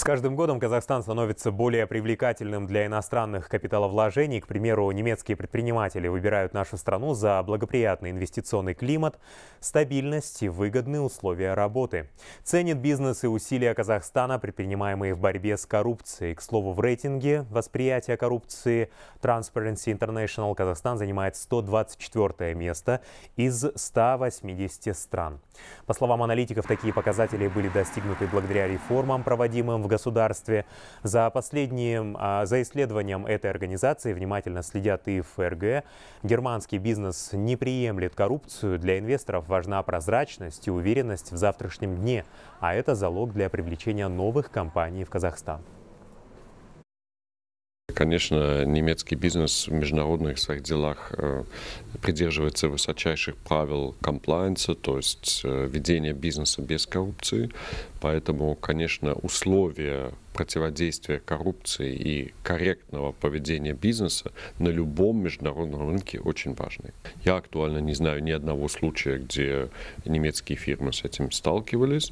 С каждым годом Казахстан становится более привлекательным для иностранных капиталовложений. К примеру, немецкие предприниматели выбирают нашу страну за благоприятный инвестиционный климат, стабильность и выгодные условия работы. Ценит бизнес и усилия Казахстана, предпринимаемые в борьбе с коррупцией. К слову, в рейтинге восприятия коррупции Transparency International Казахстан занимает 124 место из 180 стран. По словам аналитиков, такие показатели были достигнуты благодаря реформам, проводимым в государстве. За последним, а, за исследованием этой организации внимательно следят и ФРГ. Германский бизнес не приемлет коррупцию. Для инвесторов важна прозрачность и уверенность в завтрашнем дне. А это залог для привлечения новых компаний в Казахстан. Конечно, немецкий бизнес в международных своих делах э, придерживается высочайших правил комплайенса, то есть э, ведения бизнеса без коррупции. Поэтому, конечно, условия противодействия коррупции и корректного поведения бизнеса на любом международном рынке очень важны. Я актуально не знаю ни одного случая, где немецкие фирмы с этим сталкивались.